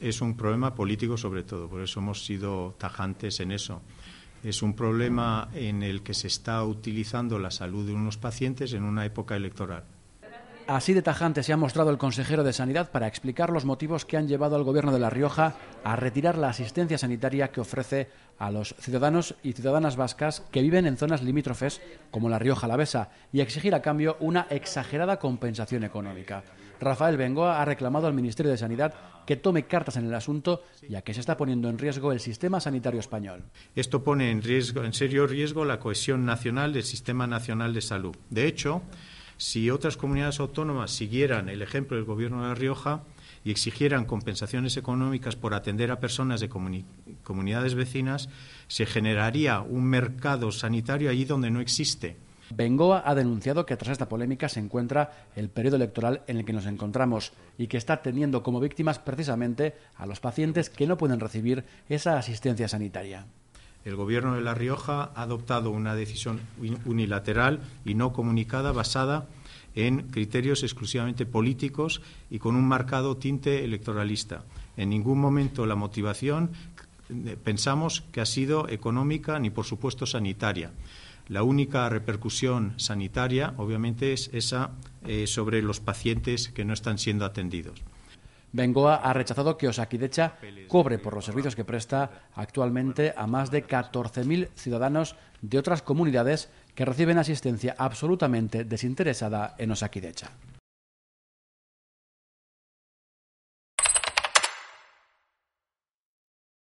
es un problema político sobre todo, por eso hemos sido tajantes en eso. Es un problema en el que se está utilizando la salud de unos pacientes en una época electoral. Así de tajante se ha mostrado el consejero de Sanidad para explicar los motivos que han llevado al Gobierno de La Rioja a retirar la asistencia sanitaria que ofrece a los ciudadanos y ciudadanas vascas que viven en zonas limítrofes como La Rioja Alavesa y exigir a cambio una exagerada compensación económica. Rafael Bengoa ha reclamado al Ministerio de Sanidad que tome cartas en el asunto, ya que se está poniendo en riesgo el sistema sanitario español. Esto pone en en serio riesgo, la cohesión nacional del sistema nacional de salud. De hecho, si otras comunidades autónomas siguieran el ejemplo del Gobierno de La Rioja y exigieran compensaciones económicas por atender a personas de comunidades vecinas, se generaría un mercado sanitario allí donde no existe. Bengoa ha denunciado que tras esta polémica se encuentra el periodo electoral en el que nos encontramos y que está teniendo como víctimas precisamente a los pacientes que no pueden recibir esa asistencia sanitaria. El Gobierno de La Rioja ha adoptado una decisión unilateral y no comunicada basada en criterios exclusivamente políticos y con un marcado tinte electoralista. En ningún momento la motivación eh, pensamos que ha sido económica ni, por supuesto, sanitaria. La única repercusión sanitaria, obviamente, es esa eh, sobre los pacientes que no están siendo atendidos. Bengoa ha rechazado que Osakidecha cobre por los servicios que presta actualmente a más de 14.000 ciudadanos de otras comunidades que reciben asistencia absolutamente desinteresada en Osakidecha.